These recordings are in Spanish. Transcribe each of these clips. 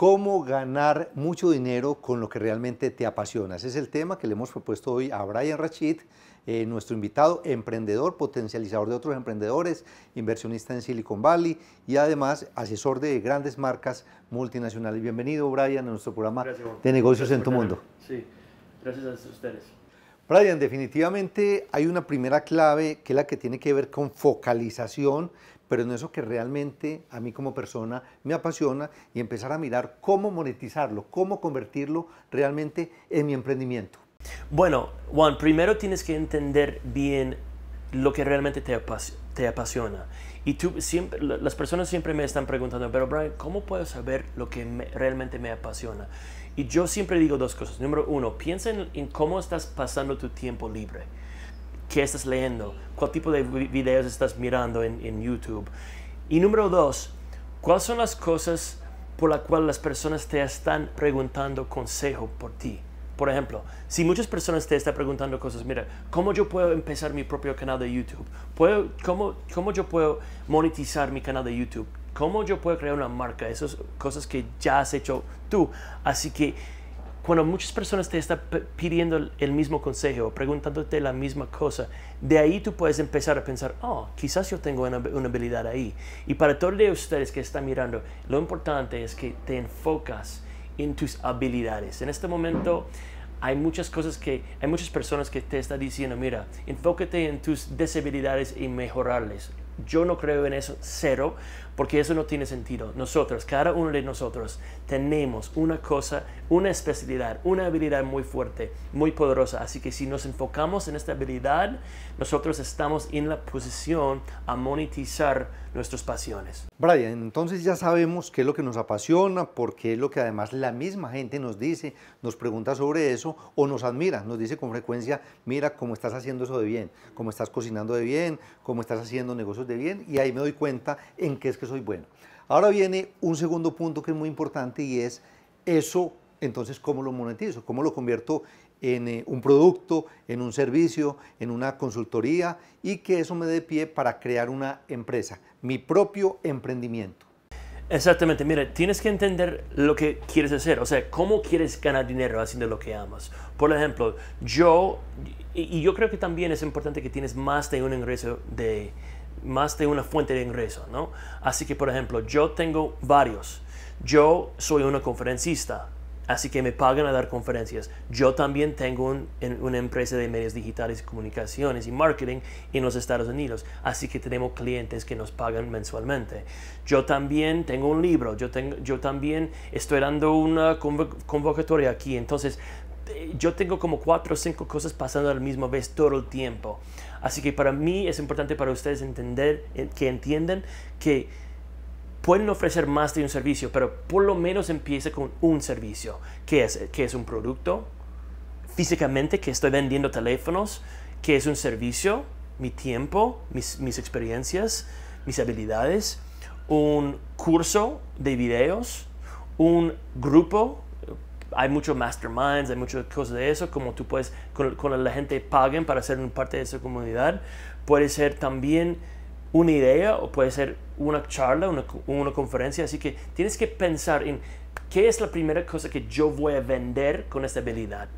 cómo ganar mucho dinero con lo que realmente te apasiona. Ese es el tema que le hemos propuesto hoy a Brian Rachid, eh, nuestro invitado, emprendedor, potencializador de otros emprendedores, inversionista en Silicon Valley y además asesor de grandes marcas multinacionales. Bienvenido, Brian, a nuestro programa de negocios en tu mundo. Sí, gracias a ustedes. Brian, definitivamente hay una primera clave que es la que tiene que ver con focalización, pero en eso que realmente a mí como persona me apasiona y empezar a mirar cómo monetizarlo, cómo convertirlo realmente en mi emprendimiento. Bueno, Juan, primero tienes que entender bien lo que realmente te, apasiona. Y tú, siempre, las personas siempre me están preguntando, pero Brian, ¿cómo puedo saber lo que realmente me apasiona? Y yo siempre digo dos cosas. Número uno, piensa en, cómo estás pasando tu tiempo libre. ¿Qué estás leyendo? ¿Cuál tipo de videos estás mirando en, YouTube? Y número dos, ¿cuáles son las cosas por las cuales las personas te están preguntando consejo por ti? Por ejemplo, si muchas personas te están preguntando cosas, mira, ¿cómo yo puedo empezar mi propio canal de YouTube? ¿Cómo yo puedo monetizar mi canal de YouTube? cómo yo puedo crear una marca, esas cosas que ya has hecho tú. Así que cuando muchas personas te están pidiendo el mismo consejo, preguntándote la misma cosa, de ahí tú puedes empezar a pensar, oh, quizás yo tengo una, habilidad ahí. Y para todos ustedes que están mirando, lo importante es que te enfocas en tus habilidades. En este momento hay muchas cosas que, hay muchas personas que te están diciendo, mira, enfócate en tus deshabilidades y mejorarles. Yo no creo en eso, cero, porque eso no tiene sentido. Nosotros, cada uno de nosotros, tenemos una cosa, una especialidad, una habilidad muy fuerte, muy poderosa. Así que si nos enfocamos en esta habilidad, nosotros estamos en la posición a monetizar nuestras pasiones. Brian, entonces ya sabemos qué es lo que nos apasiona, porque es lo que además la misma gente nos dice, nos pregunta sobre eso o nos admira, nos dice con frecuencia, mira cómo estás haciendo eso de bien, cómo estás cocinando de bien, cómo estás haciendo negocios de bien, y ahí me doy cuenta en qué es que soy bueno. Ahora viene un segundo punto que es muy importante y es eso, entonces, ¿cómo lo monetizo? ¿Cómo lo convierto en eh, un producto, en un servicio, en una consultoría y que eso me dé pie para crear una empresa, mi propio emprendimiento? Exactamente, mira, tienes que entender lo que quieres hacer, o sea, cómo quieres ganar dinero haciendo lo que amas. Por ejemplo, yo, y yo creo que también es importante que tienes más de un ingreso de, más de una fuente de ingreso, ¿no? Así que, por ejemplo, yo tengo varios. Yo soy una conferencista, así que me pagan a dar conferencias. Yo también tengo una empresa de medios digitales, y comunicaciones y marketing en los Estados Unidos, así que tenemos clientes que nos pagan mensualmente. Yo también tengo un libro, yo, tengo, yo también estoy dando una convocatoria aquí, entonces yo tengo como cuatro o cinco cosas pasando al mismo misma vez todo el tiempo. Así que para mí es importante para ustedes entender, eh, que entienden que pueden ofrecer más de un servicio, pero por lo menos empiece con un servicio, que es, que es un producto, físicamente que estoy vendiendo teléfonos, que es un servicio, mi tiempo, mis, mis experiencias, mis habilidades, un curso de videos, un grupo hay muchos masterminds, hay muchas cosas de eso, como tú puedes, con, la gente paguen para ser parte de esa comunidad. Puede ser también una idea o puede ser una charla, una, una conferencia. Así que tienes que pensar en qué es la primera cosa que yo voy a vender con esta habilidad.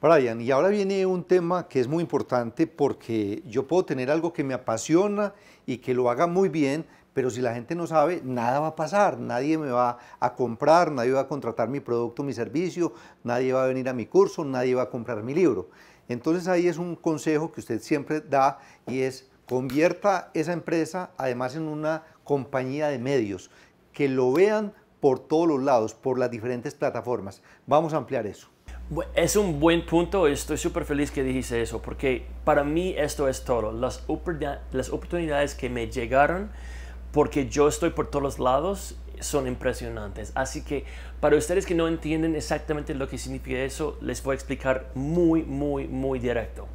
Brian, y ahora viene un tema que es muy importante porque yo puedo tener algo que me apasiona y que lo haga muy bien, pero si la gente no sabe, nada va a pasar, nadie me va a comprar, nadie va a contratar mi producto, mi servicio, nadie va a venir a mi curso, nadie va a comprar mi libro. Entonces ahí es un consejo que usted siempre da y es convierta esa empresa además en una compañía de medios, que lo vean por todos los lados, por las diferentes plataformas. Vamos a ampliar eso. Es un buen punto, estoy súper feliz que dijiste eso, porque para mí esto es todo. Las, las oportunidades que me llegaron porque yo estoy por todos lados son impresionantes. Así que para ustedes que no entienden exactamente lo que significa eso, les voy a explicar muy, muy, muy directo.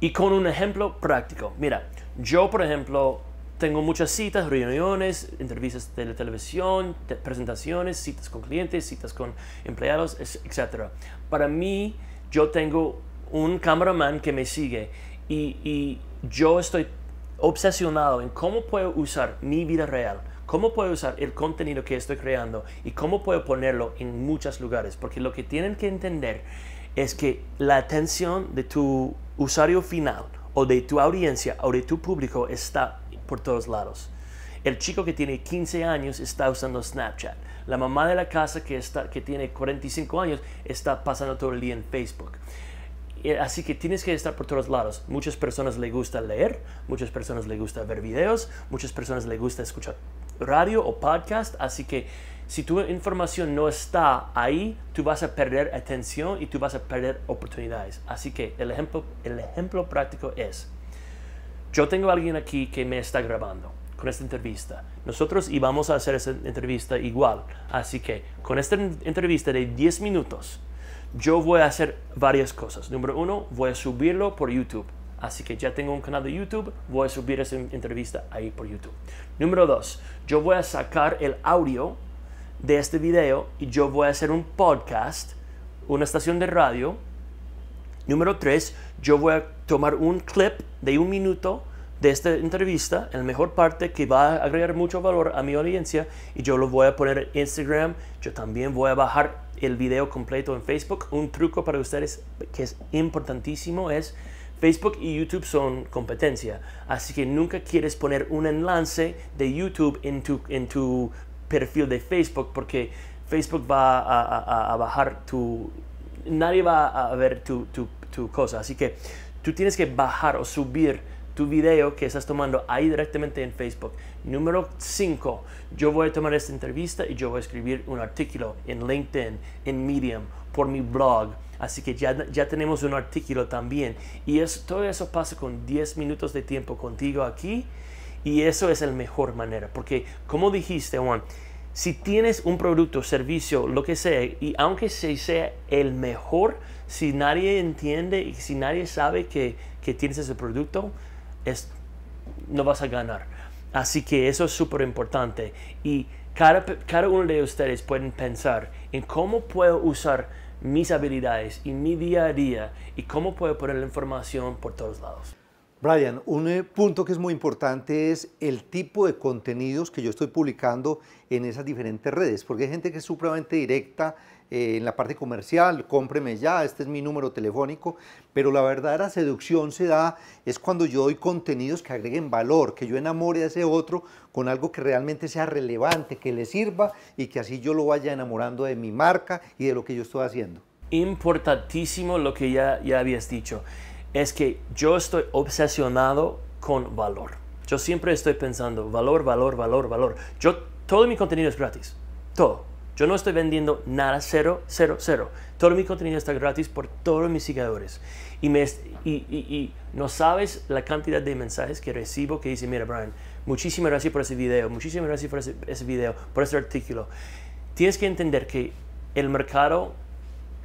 Y con un ejemplo práctico. Mira, yo por ejemplo tengo muchas citas, reuniones, entrevistas de la televisión, presentaciones, citas con clientes, citas con empleados, etc. Para mí, yo tengo un cameraman que me sigue y, y yo estoy obsesionado en cómo puedo usar mi vida real, cómo puedo usar el contenido que estoy creando y cómo puedo ponerlo en muchos lugares. Porque lo que tienen que entender es que la atención de tu usuario final o de tu audiencia o de tu público está por todos lados. El chico que tiene 15 años está usando Snapchat. La mamá de la casa que, está, que tiene 45 años está pasando todo el día en Facebook. Así que tienes que estar por todos lados. Muchas personas le gusta leer, muchas personas le gusta ver videos, muchas personas le gusta escuchar radio o podcast. Así que si tu información no está ahí, tú vas a perder atención y tú vas a perder oportunidades. Así que el ejemplo, el ejemplo práctico es, yo tengo a alguien aquí que me está grabando con esta entrevista. Nosotros íbamos a hacer esa entrevista igual. Así que con esta entrevista de 10 minutos, yo voy a hacer varias cosas. Número uno, voy a subirlo por YouTube. Así que ya tengo un canal de YouTube, voy a subir esa entrevista ahí por YouTube. Número dos, yo voy a sacar el audio de este video y yo voy a hacer un podcast, una estación de radio. Número tres, yo voy a tomar un clip de un minuto de esta entrevista, la mejor parte que va a agregar mucho valor a mi audiencia y yo lo voy a poner en Instagram, yo también voy a bajar el video completo en Facebook. Un truco para ustedes que es importantísimo es Facebook y YouTube son competencia, así que nunca quieres poner un enlace de YouTube en tu, perfil de Facebook porque Facebook va a, a bajar tu... Nadie va a ver tu, tu cosa, así que tú tienes que bajar o subir tu video que estás tomando ahí directamente en Facebook. Número 5, yo voy a tomar esta entrevista y yo voy a escribir un artículo en LinkedIn, en Medium, por mi blog. Así que ya, ya tenemos un artículo también. Y todo eso pasa con 10 minutos de tiempo contigo aquí. Y eso es la mejor manera. Porque como dijiste, Juan, si tienes un producto, servicio, lo que sea, y aunque sea el mejor, si nadie entiende y si nadie sabe que, que tienes ese producto, es, no vas a ganar. Así que eso es súper importante. Y cada, cada uno de ustedes pueden pensar en cómo puedo usar mis habilidades y mi día a día y cómo puedo poner la información por todos lados. Brian, un eh, punto que es muy importante es el tipo de contenidos que yo estoy publicando en esas diferentes redes, porque hay gente que es supremamente directa eh, en la parte comercial, cómpreme ya, este es mi número telefónico, pero la verdadera seducción se da es cuando yo doy contenidos que agreguen valor, que yo enamore a ese otro con algo que realmente sea relevante, que le sirva y que así yo lo vaya enamorando de mi marca y de lo que yo estoy haciendo. Importantísimo lo que ya, ya habías dicho, es que yo estoy obsesionado con valor. Yo siempre estoy pensando, valor, valor, valor, valor. Yo, todo mi contenido es gratis. Todo. Yo no estoy vendiendo nada, cero, cero, cero. Todo mi contenido está gratis por todos mis seguidores. Y, me, y, y, no sabes la cantidad de mensajes que recibo que dicen, mira Brian, muchísimas gracias por ese video, muchísimas gracias por ese, ese video, por ese artículo. Tienes que entender que el mercado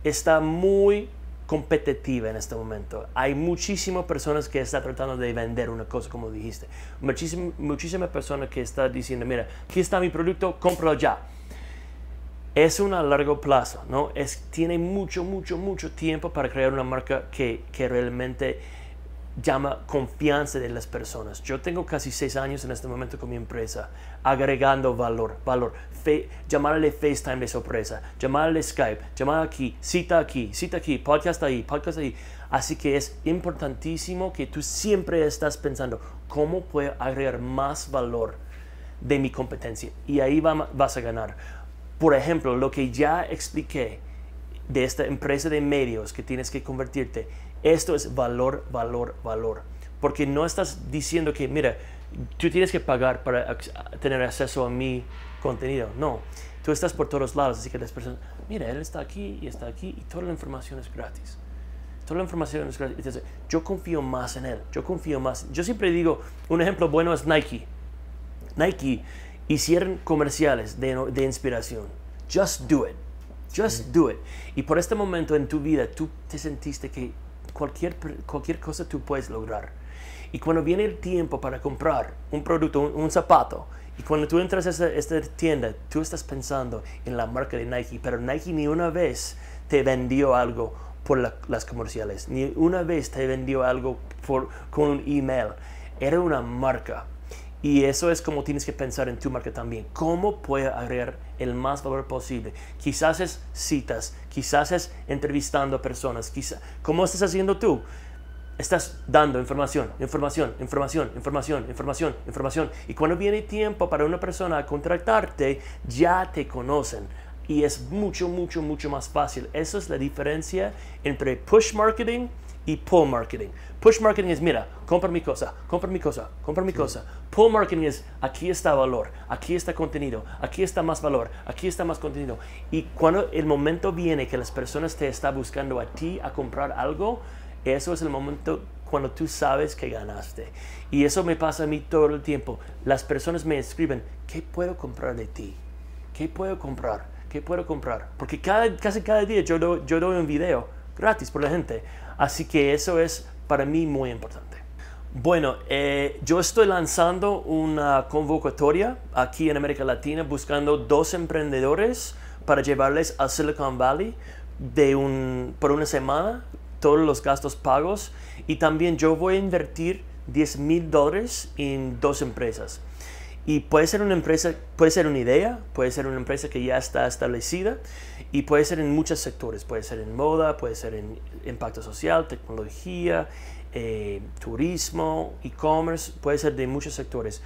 está muy competitiva en este momento. Hay muchísimas personas que están tratando de vender una cosa, como dijiste. Muchísimas muchísima personas que están diciendo, mira, aquí está mi producto, cómpralo ya es un a largo plazo, ¿no? Es, tiene mucho, mucho, mucho tiempo para crear una marca que, que realmente llama confianza de las personas. Yo tengo casi seis años en este momento con mi empresa, agregando valor, valor. llamarle FaceTime de sorpresa, llamarle Skype, llamar aquí, cita aquí, cita aquí, podcast ahí, podcast ahí. Así que es importantísimo que tú siempre estás pensando cómo puedo agregar más valor de mi competencia. Y ahí vas a ganar. Por ejemplo, lo que ya expliqué de esta empresa de medios que tienes que convertirte, esto es valor, valor, valor. Porque no estás diciendo que, mira, tú tienes que pagar para tener acceso a mi contenido. No, tú estás por todos lados, así que las personas, mira, él está aquí y está aquí y toda la información es gratis. Toda la información es gratis. yo confío más en él, yo confío más. Yo siempre digo, un ejemplo bueno es Nike. Nike hicieron comerciales de, inspiración. Just do it. Just do it. Y por este momento en tu vida, tú te sentiste que cualquier, cualquier cosa tú puedes lograr. Y cuando viene el tiempo para comprar un producto, un, zapato, y cuando tú entras a esta, tienda, tú estás pensando en la marca de Nike, pero Nike ni una vez te vendió algo por las comerciales, ni una vez te vendió algo con un email. Era una marca y eso es como tienes que pensar en tu marca también. ¿Cómo puede agregar el más valor posible? Quizás es citas, quizás es entrevistando a personas, quizá ¿Cómo estás haciendo tú? Estás dando información, información, información, información, información, información. Y cuando viene tiempo para una persona a contratarte, ya te conocen. Y es mucho, mucho, mucho más fácil. eso es la diferencia entre push marketing y pull marketing. Push marketing es, mira, compra mi cosa, compra mi cosa, compra mi cosa. Pull marketing es, aquí está valor, aquí está contenido, aquí está más valor, aquí está más contenido. Y cuando el momento viene que las personas te están buscando a ti a comprar algo, eso es el momento cuando tú sabes que ganaste. Y eso me pasa a mí todo el tiempo. Las personas me escriben, ¿qué puedo comprar de ti? ¿Qué puedo comprar? ¿Qué puedo comprar? Porque cada, casi cada día yo, yo doy un video gratis por la gente. Así que eso es para mí muy importante. Bueno, eh, yo estoy lanzando una convocatoria aquí en América Latina buscando dos emprendedores para llevarles a Silicon Valley por una semana, todos los gastos pagos. Y también yo voy a invertir 10 mil dólares en dos empresas. Y puede ser una empresa, puede ser una idea, puede ser una empresa que ya está establecida y puede ser en muchos sectores. Puede ser en moda, puede ser en impacto social, tecnología, eh, turismo, e-commerce, puede ser de muchos sectores.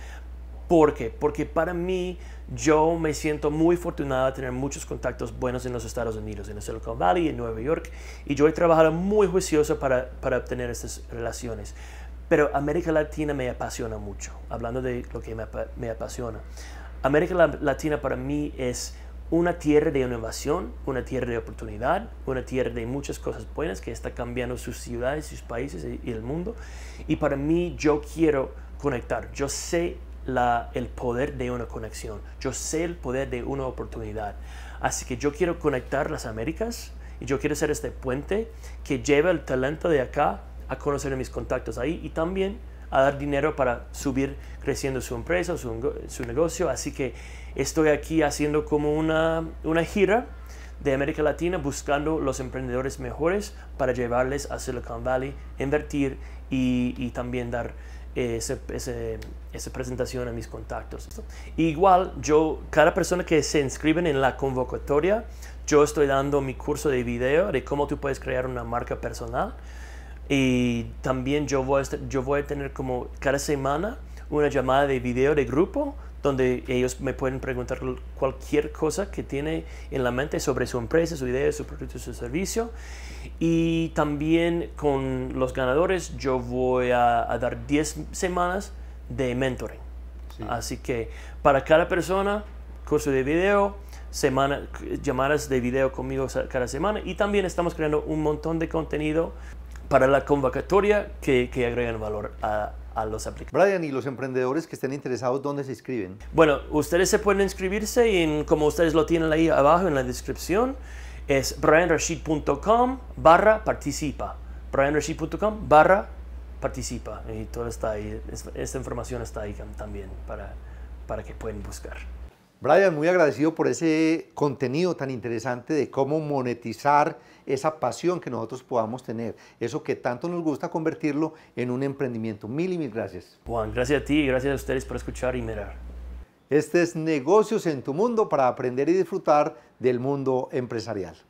¿Por qué? Porque para mí yo me siento muy afortunada de tener muchos contactos buenos en los Estados Unidos, en el Silicon Valley, en Nueva York, y yo he trabajado muy juicioso para, para obtener estas relaciones. Pero América Latina me apasiona mucho, hablando de lo que me, apasiona. América Latina para mí es una tierra de innovación, una tierra de oportunidad, una tierra de muchas cosas buenas que está cambiando sus ciudades, sus países y el mundo. Y para mí yo quiero conectar, yo sé el poder de una conexión, yo sé el poder de una oportunidad. Así que yo quiero conectar las Américas y yo quiero ser este puente que lleva el talento de acá a conocer a mis contactos ahí y también a dar dinero para subir creciendo su empresa, su, su negocio. Así que estoy aquí haciendo como una, una gira de América Latina buscando los emprendedores mejores para llevarles a Silicon Valley, invertir y, también dar eh, esa presentación a mis contactos. Igual, yo, cada persona que se inscriben en la convocatoria, yo estoy dando mi curso de video de cómo tú puedes crear una marca personal. Y también yo voy, a yo voy a tener como cada semana una llamada de video de grupo donde ellos me pueden preguntar cualquier cosa que tiene en la mente sobre su empresa, su idea, su producto, su servicio. Y también con los ganadores yo voy a, dar 10 semanas de mentoring. Así que para cada persona, curso de video, semana, llamadas de video conmigo cada semana y también estamos creando un montón de contenido para la convocatoria que, que agregan valor a, a los aplicantes. Brian, ¿y los emprendedores que estén interesados, dónde se inscriben? Bueno, ustedes se pueden inscribirse en, como ustedes lo tienen ahí abajo en la descripción, es brianrashid.com barra participa. brianrashid.com barra participa. Y todo está ahí, esta información está ahí también para, para que puedan buscar. Brian, muy agradecido por ese contenido tan interesante de cómo monetizar esa pasión que nosotros podamos tener, eso que tanto nos gusta convertirlo en un emprendimiento. Mil y mil gracias. Juan, gracias a ti y gracias a ustedes por escuchar y mirar. Este es Negocios en tu Mundo para aprender y disfrutar del mundo empresarial.